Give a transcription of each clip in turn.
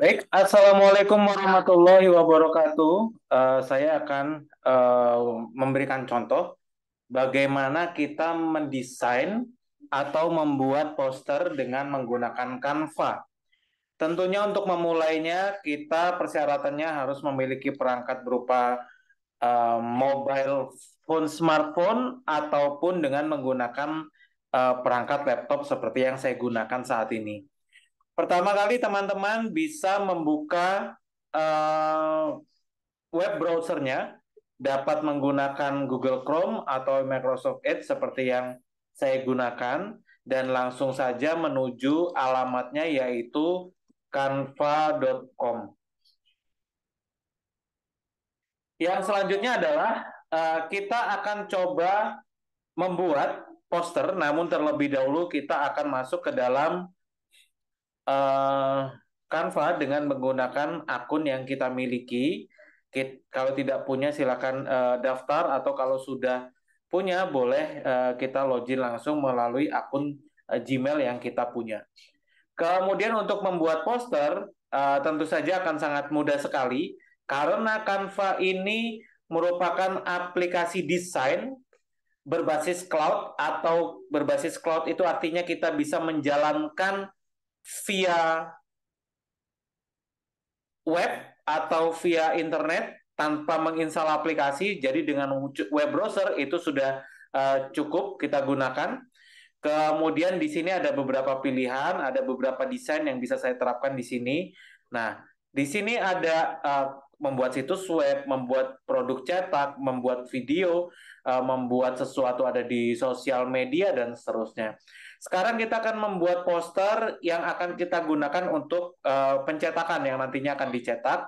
Baik, Assalamualaikum warahmatullahi wabarakatuh. Uh, saya akan uh, memberikan contoh bagaimana kita mendesain atau membuat poster dengan menggunakan Canva. Tentunya untuk memulainya kita persyaratannya harus memiliki perangkat berupa uh, mobile phone smartphone ataupun dengan menggunakan Eh, perangkat laptop seperti yang saya gunakan saat ini. Pertama kali teman-teman bisa membuka uh, web browsernya, dapat menggunakan Google Chrome atau Microsoft Edge seperti yang saya gunakan, dan langsung saja menuju alamatnya yaitu canva.com. Yang selanjutnya adalah uh, kita akan coba membuat poster, namun terlebih dahulu kita akan masuk ke dalam uh, dengan menggunakan akun yang kita miliki. Kita, kalau tidak punya silakan uh, daftar atau kalau sudah punya boleh uh, kita login langsung melalui akun uh, Gmail yang kita punya. Kemudian untuk membuat poster uh, tentu saja akan sangat mudah sekali karena Canva ini merupakan aplikasi desain berbasis cloud atau berbasis cloud itu artinya kita bisa menjalankan via web atau via internet tanpa menginstal aplikasi. Jadi dengan web browser itu sudah eh, cukup kita gunakan. Kemudian di sini ada beberapa pilihan, ada beberapa desain yang bisa saya terapkan di sini. Nah, di sini ada eh, membuat situs web, membuat produk cetak, membuat video, eh, membuat sesuatu ada di sosial media dan seterusnya. Sekarang kita akan membuat poster yang akan kita gunakan untuk eh, pencetakan yang nantinya akan dicetak.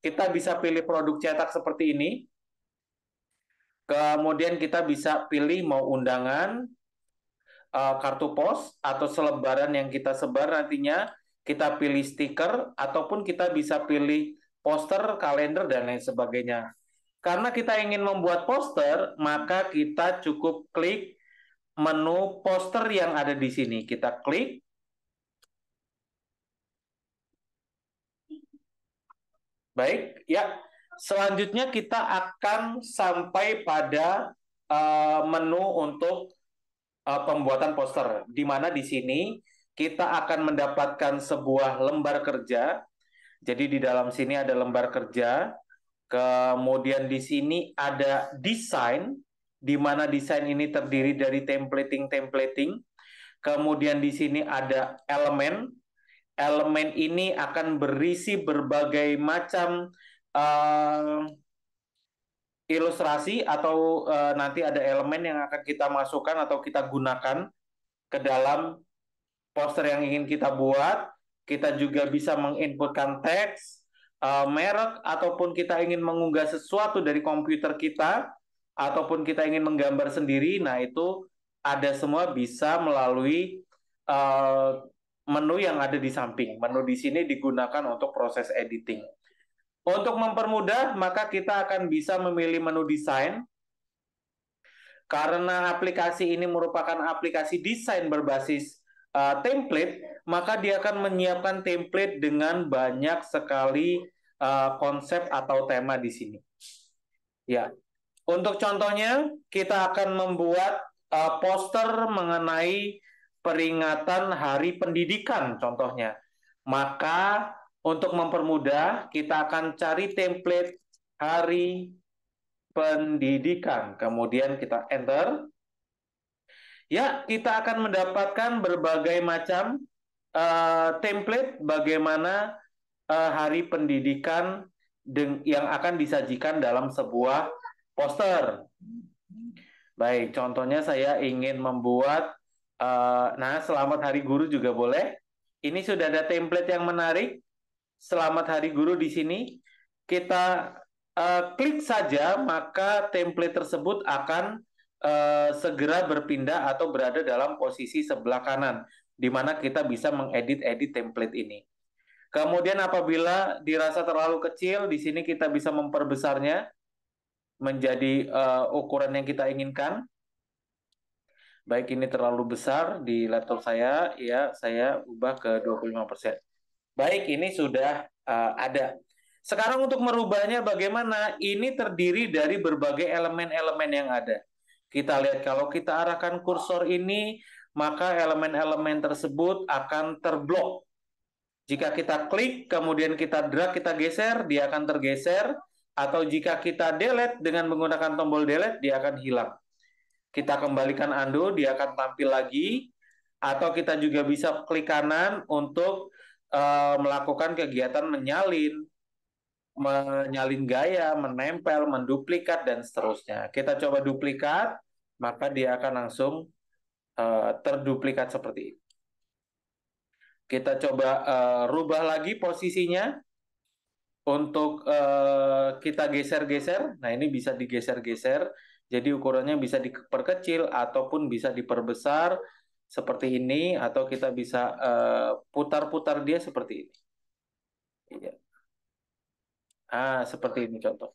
Kita bisa pilih produk cetak seperti ini. Kemudian kita bisa pilih mau undangan, eh, kartu pos atau selebaran yang kita sebar nantinya, kita pilih stiker ataupun kita bisa pilih poster, kalender, dan lain sebagainya. Karena kita ingin membuat poster, maka kita cukup klik menu poster yang ada di sini. Kita klik. Baik, ya. Selanjutnya kita akan sampai pada uh, menu untuk uh, pembuatan poster, di mana di sini kita akan mendapatkan sebuah lembar kerja jadi di dalam sini ada lembar kerja, kemudian di sini ada desain, di mana desain ini terdiri dari templating-templating, kemudian di sini ada elemen, elemen ini akan berisi berbagai macam uh, ilustrasi atau uh, nanti ada elemen yang akan kita masukkan atau kita gunakan ke dalam poster yang ingin kita buat. Kita juga bisa menginputkan teks, uh, merek, ataupun kita ingin mengunggah sesuatu dari komputer kita, ataupun kita ingin menggambar sendiri. Nah, itu ada semua bisa melalui uh, menu yang ada di samping. Menu di sini digunakan untuk proses editing. Untuk mempermudah, maka kita akan bisa memilih menu desain. Karena aplikasi ini merupakan aplikasi desain berbasis uh, template, maka dia akan menyiapkan template dengan banyak sekali uh, konsep atau tema di sini. Ya. Untuk contohnya, kita akan membuat uh, poster mengenai peringatan Hari Pendidikan contohnya. Maka untuk mempermudah, kita akan cari template Hari Pendidikan. Kemudian kita enter. Ya, kita akan mendapatkan berbagai macam Eh, template bagaimana eh, hari pendidikan yang akan disajikan dalam sebuah poster. Baik, contohnya saya ingin membuat eh, nah selamat hari guru juga boleh. Ini sudah ada template yang menarik. Selamat hari guru di sini. Kita klik saja maka template tersebut akan segera berpindah atau berada dalam posisi sebelah kanan di mana kita bisa mengedit-edit template ini. Kemudian apabila dirasa terlalu kecil, di sini kita bisa memperbesarnya menjadi uh, ukuran yang kita inginkan. Baik ini terlalu besar di laptop saya, ya saya ubah ke 25%. Baik, ini sudah uh, ada. Sekarang untuk merubahnya bagaimana? Ini terdiri dari berbagai elemen-elemen yang ada. Kita lihat kalau kita arahkan kursor ini maka elemen-elemen tersebut akan terblok. Jika kita klik, kemudian kita drag, kita geser, dia akan tergeser. Atau jika kita delete dengan menggunakan tombol delete, dia akan hilang. Kita kembalikan undo, dia akan tampil lagi. Atau kita juga bisa klik kanan untuk uh, melakukan kegiatan menyalin, menyalin gaya, menempel, menduplikat, dan seterusnya. Kita coba duplikat, maka dia akan langsung Eh, terduplikat seperti ini. Kita coba uh, rubah lagi posisinya untuk uh, kita geser-geser. Nah, ini bisa digeser-geser. Jadi ukurannya bisa diperkecil ataupun bisa diperbesar seperti ini atau kita bisa putar-putar uh, dia seperti ini. Iya. Ah, seperti ini contoh.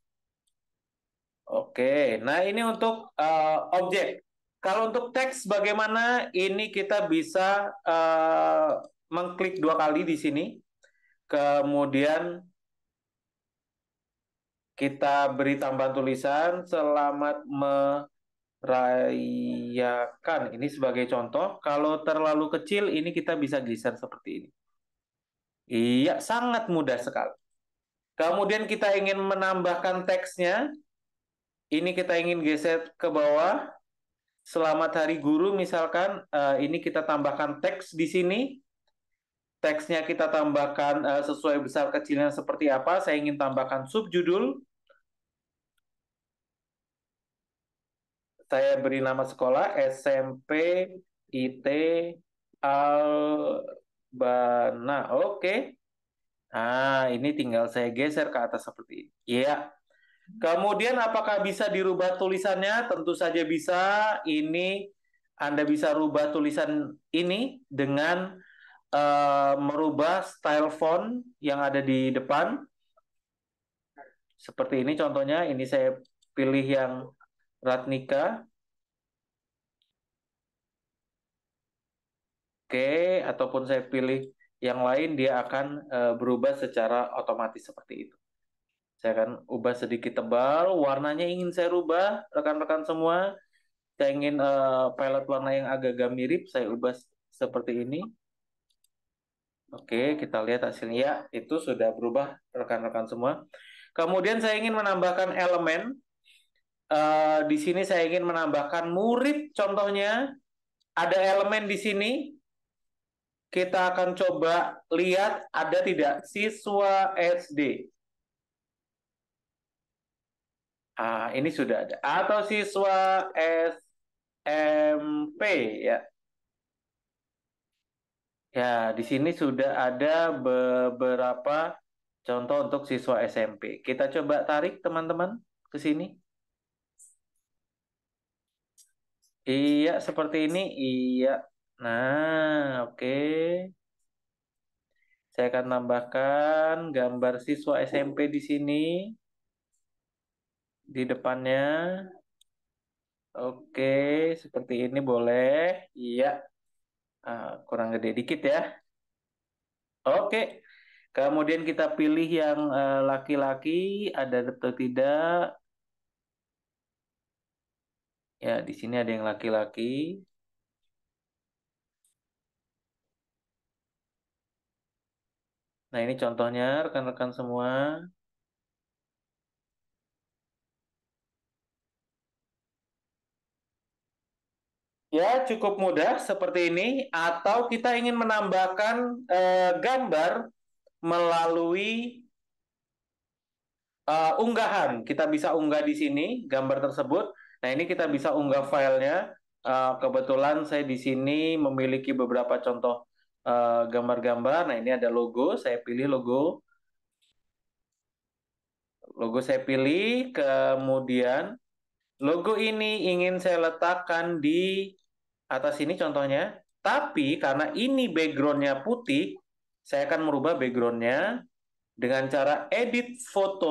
Oke, nah ini untuk uh, objek. Kalau untuk teks bagaimana ini kita bisa uh, mengklik dua kali di sini. Kemudian kita beri tambahan tulisan selamat merayakan. Ini sebagai contoh. Kalau terlalu kecil ini kita bisa geser seperti ini. Iya, sangat mudah sekali. Kemudian kita ingin menambahkan teksnya. Ini kita ingin geser ke bawah Selamat Hari Guru misalkan uh, ini kita tambahkan teks di sini. Teksnya kita tambahkan uh, sesuai besar kecilnya seperti apa. Saya ingin tambahkan subjudul. Saya beri nama sekolah SMP IT Albana. Oke. Okay. Ah, ini tinggal saya geser ke atas seperti ini. Iya. Kemudian apakah bisa dirubah tulisannya? Tentu saja bisa. Ini Anda bisa rubah tulisan ini dengan uh, merubah style font yang ada di depan. Seperti ini contohnya, ini saya pilih yang Ratnika. Oke, ataupun saya pilih yang lain dia akan eh, berubah secara otomatis seperti itu. Saya akan ubah sedikit tebal, warnanya ingin saya rubah, rekan-rekan semua. Saya ingin uh, warna yang agak-agak mirip, saya ubah seperti ini. Oke, kita lihat hasilnya. Ya, itu sudah berubah rekan-rekan semua. Kemudian saya ingin menambahkan elemen. Uh, di sini saya ingin menambahkan murid contohnya. Ada elemen di sini, kita akan coba lihat ada tidak siswa SD. Ah, ini sudah ada. Atau siswa SMP ya. Ya, di sini sudah ada beberapa contoh untuk siswa SMP. Kita coba tarik teman-teman ke sini. Iya, seperti ini. Iya. Nah, oke. Okay. Saya akan tambahkan gambar siswa SMP di sini di depannya. Oke, seperti ini boleh. Iya, uh, kurang gede dikit ya. Oke, kemudian kita pilih yang eh, laki-laki, uh, ada atau tidak. Ya, di sini ada yang laki-laki. Nah, ini contohnya rekan-rekan semua. Ya, cukup mudah seperti ini. Atau kita ingin menambahkan eh, gambar melalui eh, unggahan. Kita bisa unggah di sini gambar tersebut. Nah, ini kita bisa unggah filenya. eh, kebetulan saya di sini memiliki beberapa contoh eh, gambar-gambar. eh, gambar -gambar. nah, ini ada logo. Saya pilih logo. Logo saya pilih. Kemudian logo ini ingin saya letakkan di atas ini contohnya. Tapi karena ini backgroundnya putih, saya akan merubah backgroundnya dengan cara edit foto.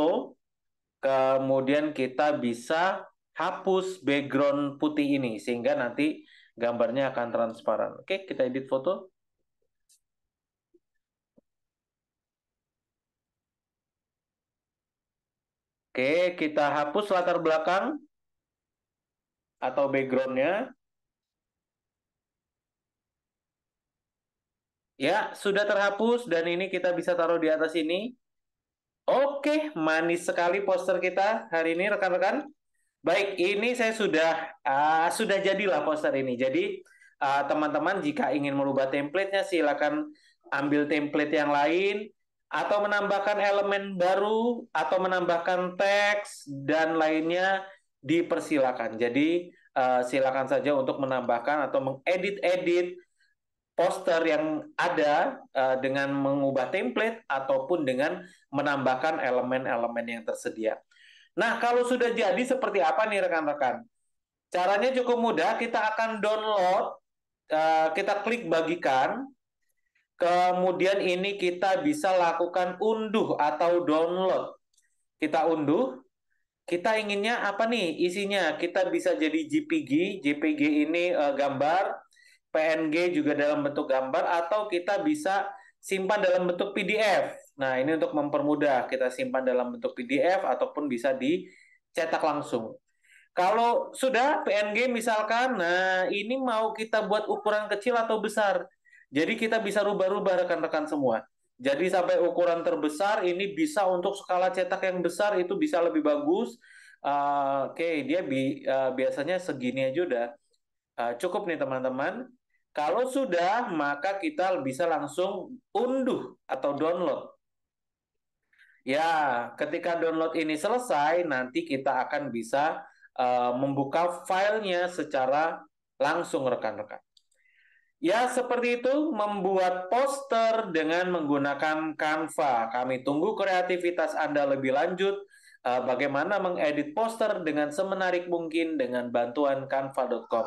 Kemudian kita bisa hapus background putih ini sehingga nanti gambarnya akan transparan. Oke, kita edit foto. Oke, kita hapus latar belakang atau backgroundnya. Ya, sudah terhapus dan ini kita bisa taruh di atas ini. Oke, manis sekali poster kita hari ini rekan-rekan. Baik, ini saya sudah uh, sudah jadilah poster ini. Jadi ah, teman-teman uh, jika ingin merubah template nya silakan ambil template yang lain atau menambahkan elemen baru atau menambahkan teks dan lainnya dipersilakan. Jadi uh, silakan saja untuk menambahkan atau mengedit-edit poster yang ada uh, dengan mengubah template ataupun dengan menambahkan elemen-elemen yang tersedia. Nah, kalau sudah jadi seperti apa nih rekan-rekan? Caranya cukup mudah, kita akan download, uh, kita klik bagikan, kemudian ini kita bisa lakukan unduh atau download. Kita unduh, kita inginnya apa nih isinya? Kita bisa jadi JPG, JPG ini uh, gambar, PNG juga dalam bentuk gambar atau kita bisa simpan dalam bentuk PDF. Nah, ini untuk mempermudah kita simpan dalam bentuk PDF ataupun bisa dicetak langsung. Kalau sudah PNG misalkan, nah ini mau kita buat ukuran kecil atau besar. Jadi kita bisa rubah-rubah rekan-rekan semua. Jadi sampai ukuran terbesar ini bisa untuk skala cetak yang besar itu bisa lebih bagus. Uh, Oke, okay, dia bi uh, biasanya segini aja udah uh, cukup nih teman-teman. Kalau sudah, maka kita bisa langsung unduh atau download. Ya, ketika download ini selesai, nanti kita akan bisa uh, membuka filenya secara langsung rekan-rekan. Ya, seperti itu membuat poster dengan menggunakan Canva. Kami tunggu kreativitas Anda lebih lanjut eh, bagaimana mengedit poster dengan semenarik mungkin dengan bantuan canva.com.